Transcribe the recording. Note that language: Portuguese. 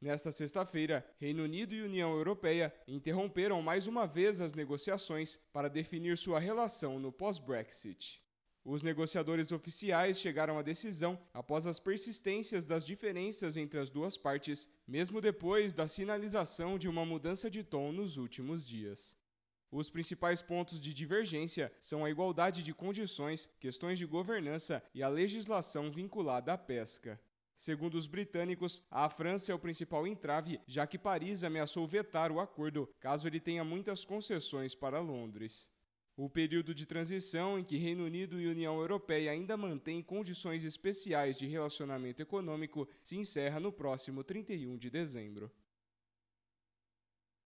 Nesta sexta-feira, Reino Unido e União Europeia interromperam mais uma vez as negociações para definir sua relação no pós-Brexit. Os negociadores oficiais chegaram à decisão após as persistências das diferenças entre as duas partes, mesmo depois da sinalização de uma mudança de tom nos últimos dias. Os principais pontos de divergência são a igualdade de condições, questões de governança e a legislação vinculada à pesca. Segundo os britânicos, a França é o principal entrave, já que Paris ameaçou vetar o acordo caso ele tenha muitas concessões para Londres. O período de transição em que Reino Unido e União Europeia ainda mantêm condições especiais de relacionamento econômico se encerra no próximo 31 de dezembro.